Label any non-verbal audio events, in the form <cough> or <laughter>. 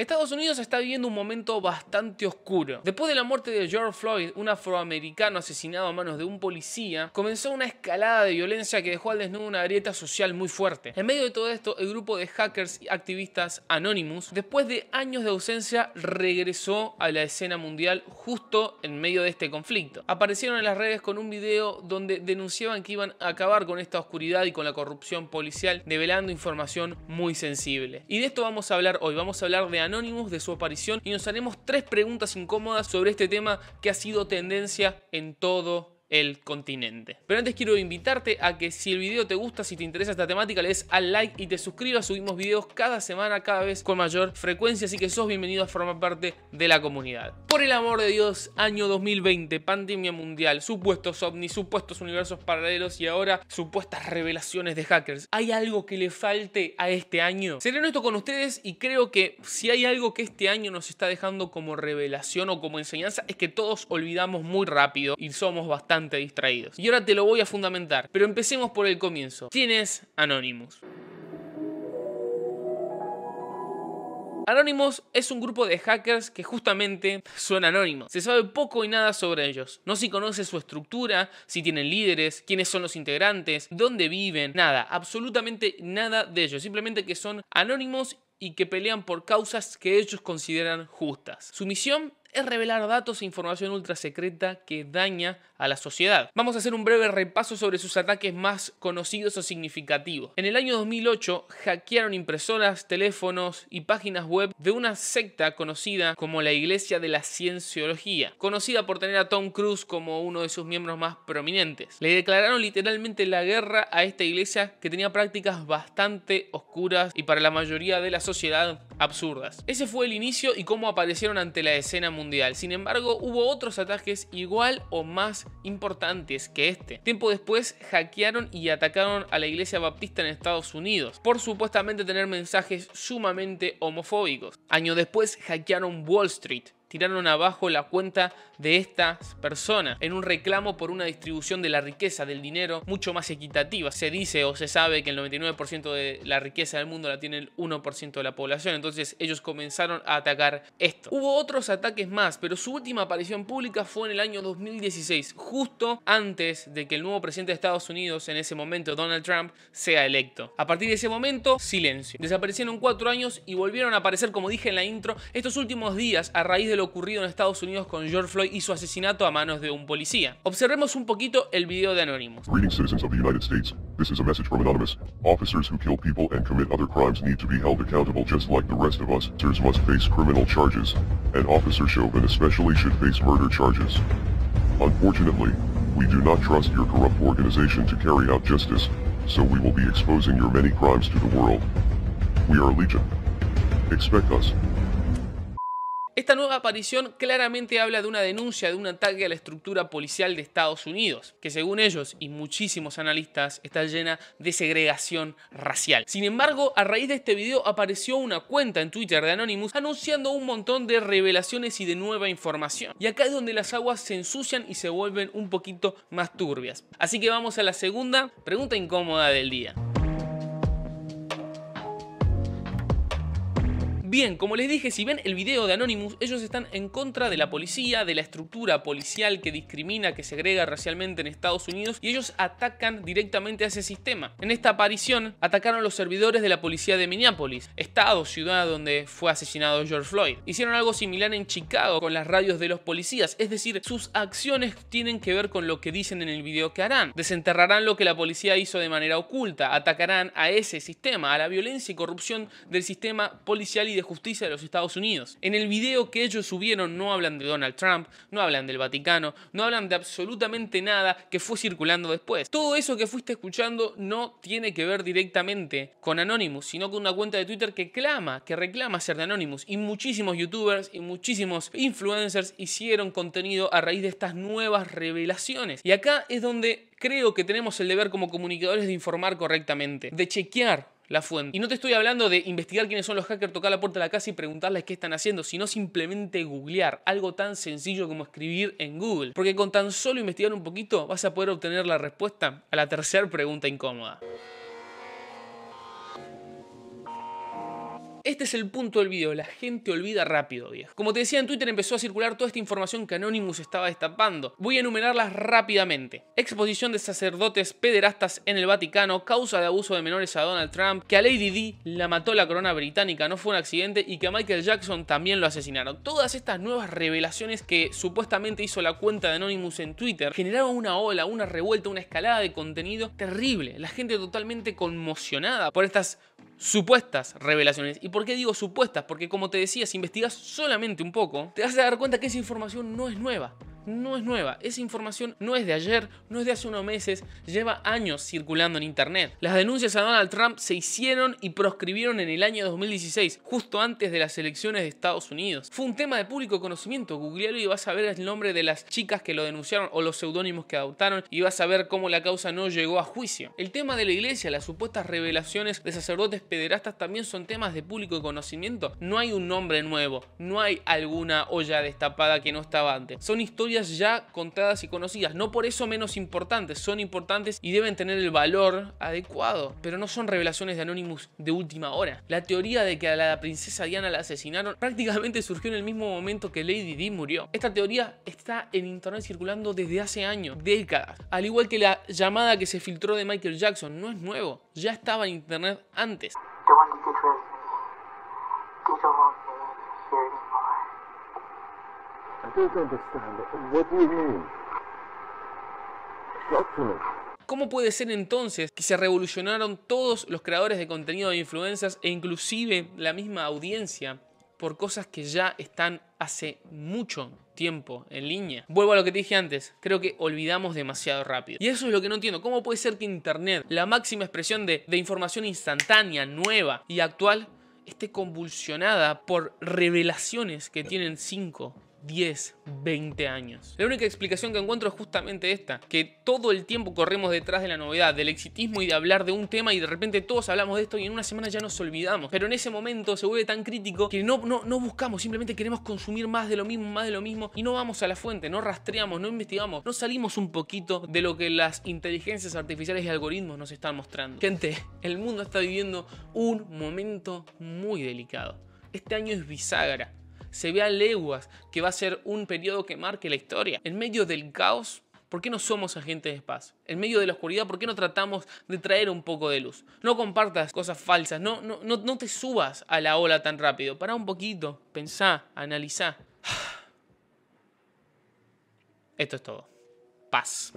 Estados Unidos está viviendo un momento bastante oscuro. Después de la muerte de George Floyd, un afroamericano asesinado a manos de un policía, comenzó una escalada de violencia que dejó al desnudo una grieta social muy fuerte. En medio de todo esto, el grupo de hackers y activistas Anonymous, después de años de ausencia, regresó a la escena mundial justo en medio de este conflicto. Aparecieron en las redes con un video donde denunciaban que iban a acabar con esta oscuridad y con la corrupción policial, develando información muy sensible. Y de esto vamos a hablar hoy, vamos a hablar de Anonymous de su aparición y nos haremos tres preguntas incómodas sobre este tema que ha sido tendencia en todo el continente. Pero antes quiero invitarte a que si el video te gusta, si te interesa esta temática, le des al like y te suscribas. Subimos videos cada semana, cada vez con mayor frecuencia, así que sos bienvenido a formar parte de la comunidad. Por el amor de Dios, año 2020, pandemia mundial, supuestos ovnis, supuestos universos paralelos y ahora supuestas revelaciones de hackers. ¿Hay algo que le falte a este año? Seré honesto con ustedes y creo que si hay algo que este año nos está dejando como revelación o como enseñanza es que todos olvidamos muy rápido y somos bastante distraídos. Y ahora te lo voy a fundamentar, pero empecemos por el comienzo. ¿Quién es Anonymous? Anonymous es un grupo de hackers que justamente son anónimos. Se sabe poco y nada sobre ellos. No se conoce su estructura, si tienen líderes, quiénes son los integrantes, dónde viven, nada, absolutamente nada de ellos. Simplemente que son anónimos y que pelean por causas que ellos consideran justas. Su misión es revelar datos e información ultra secreta que daña a la sociedad. Vamos a hacer un breve repaso sobre sus ataques más conocidos o significativos. En el año 2008 hackearon impresoras, teléfonos y páginas web de una secta conocida como la Iglesia de la Cienciología, conocida por tener a Tom Cruise como uno de sus miembros más prominentes. Le declararon literalmente la guerra a esta iglesia que tenía prácticas bastante oscuras y para la mayoría de la sociedad absurdas. Ese fue el inicio y cómo aparecieron ante la escena Mundial. Sin embargo, hubo otros ataques igual o más importantes que este. Tiempo después hackearon y atacaron a la iglesia baptista en Estados Unidos por supuestamente tener mensajes sumamente homofóbicos. Año después hackearon Wall Street tiraron abajo la cuenta de estas personas en un reclamo por una distribución de la riqueza, del dinero, mucho más equitativa. Se dice o se sabe que el 99% de la riqueza del mundo la tiene el 1% de la población, entonces ellos comenzaron a atacar esto. Hubo otros ataques más, pero su última aparición pública fue en el año 2016, justo antes de que el nuevo presidente de Estados Unidos, en ese momento Donald Trump, sea electo. A partir de ese momento, silencio. Desaparecieron cuatro años y volvieron a aparecer, como dije en la intro, estos últimos días a raíz de lo ocurrido en Estados Unidos con George Floyd y su asesinato a manos de un policía. Observemos un poquito el video de Anonymous. Greetings citizens of the United States. This is a message from Anonymous. Officers who kill people and commit other crimes need to be held accountable just like the rest of us. Officers must face criminal charges, and Officer Chauvin especially should face murder charges. Unfortunately, we do not trust your corrupt organization to carry out justice, so we will be exposing your many crimes to the world. We are Legion. Expect us. Esta nueva aparición claramente habla de una denuncia de un ataque a la estructura policial de Estados Unidos, que según ellos y muchísimos analistas está llena de segregación racial. Sin embargo, a raíz de este video apareció una cuenta en Twitter de Anonymous anunciando un montón de revelaciones y de nueva información. Y acá es donde las aguas se ensucian y se vuelven un poquito más turbias. Así que vamos a la segunda pregunta incómoda del día. Bien, como les dije, si ven el video de Anonymous, ellos están en contra de la policía, de la estructura policial que discrimina, que segrega racialmente en Estados Unidos, y ellos atacan directamente a ese sistema. En esta aparición, atacaron los servidores de la policía de Minneapolis, estado, ciudad donde fue asesinado George Floyd. Hicieron algo similar en Chicago con las radios de los policías, es decir, sus acciones tienen que ver con lo que dicen en el video que harán. Desenterrarán lo que la policía hizo de manera oculta, atacarán a ese sistema, a la violencia y corrupción del sistema policial y de Justicia de los Estados Unidos. En el video que ellos subieron no hablan de Donald Trump, no hablan del Vaticano, no hablan de absolutamente nada que fue circulando después. Todo eso que fuiste escuchando no tiene que ver directamente con Anonymous, sino con una cuenta de Twitter que clama, que reclama ser de Anonymous. Y muchísimos youtubers y muchísimos influencers hicieron contenido a raíz de estas nuevas revelaciones. Y acá es donde creo que tenemos el deber como comunicadores de informar correctamente, de chequear la fuente. Y no te estoy hablando de investigar quiénes son los hackers, tocar la puerta de la casa y preguntarles qué están haciendo, sino simplemente googlear algo tan sencillo como escribir en Google. Porque con tan solo investigar un poquito vas a poder obtener la respuesta a la tercera pregunta incómoda. Este es el punto del video, la gente olvida rápido, viejo. Como te decía, en Twitter empezó a circular toda esta información que Anonymous estaba destapando. Voy a enumerarlas rápidamente. Exposición de sacerdotes pederastas en el Vaticano, causa de abuso de menores a Donald Trump, que a Lady D la mató la corona británica, no fue un accidente, y que a Michael Jackson también lo asesinaron. Todas estas nuevas revelaciones que supuestamente hizo la cuenta de Anonymous en Twitter generaron una ola, una revuelta, una escalada de contenido terrible. La gente totalmente conmocionada por estas supuestas revelaciones. ¿Y por qué digo supuestas? Porque como te decía, si investigas solamente un poco, te vas a dar cuenta que esa información no es nueva no es nueva. Esa información no es de ayer, no es de hace unos meses, lleva años circulando en Internet. Las denuncias a Donald Trump se hicieron y proscribieron en el año 2016, justo antes de las elecciones de Estados Unidos. Fue un tema de público conocimiento. Googlealo y vas a ver el nombre de las chicas que lo denunciaron o los seudónimos que adoptaron y vas a ver cómo la causa no llegó a juicio. El tema de la iglesia, las supuestas revelaciones de sacerdotes pederastas también son temas de público conocimiento. No hay un nombre nuevo, no hay alguna olla destapada que no estaba antes. Son historias ya contadas y conocidas. No por eso menos importantes, son importantes y deben tener el valor adecuado, pero no son revelaciones de Anonymous de última hora. La teoría de que a la princesa Diana la asesinaron prácticamente surgió en el mismo momento que Lady Di murió. Esta teoría está en internet circulando desde hace años, décadas, al igual que la llamada que se filtró de Michael Jackson, no es nuevo, ya estaba en internet antes. ¿Cómo puede ser entonces que se revolucionaron todos los creadores de contenido de influencias e inclusive la misma audiencia por cosas que ya están hace mucho tiempo en línea. Vuelvo a lo que te dije antes, creo que olvidamos demasiado rápido. Y eso es lo que no entiendo, ¿cómo puede ser que Internet, la máxima expresión de, información instantánea, nueva y actual, esté convulsionada por revelaciones que tienen cinco... 10, 20 años. La única explicación que encuentro es justamente esta, que todo el tiempo corremos detrás de la novedad, del exitismo y de hablar de un tema y de repente todos hablamos de esto y en una semana ya nos olvidamos. Pero en ese momento se vuelve tan crítico que no, no, no buscamos, simplemente queremos consumir más de lo mismo, más de lo mismo y no vamos a la fuente, no rastreamos, no investigamos, no salimos un poquito de lo que las inteligencias artificiales y algoritmos nos están mostrando. Gente, el mundo está viviendo un momento muy delicado. Este año es bisagra se ve a leguas que va a ser un periodo que marque la historia. En medio del caos, ¿por qué no somos agentes de paz? En medio de la oscuridad, ¿por qué no tratamos de traer un poco de luz? No compartas cosas falsas, no, no, no, no te subas a la ola tan rápido. Pará un poquito, pensá, analizá. <sighs> Esto es todo. Paz.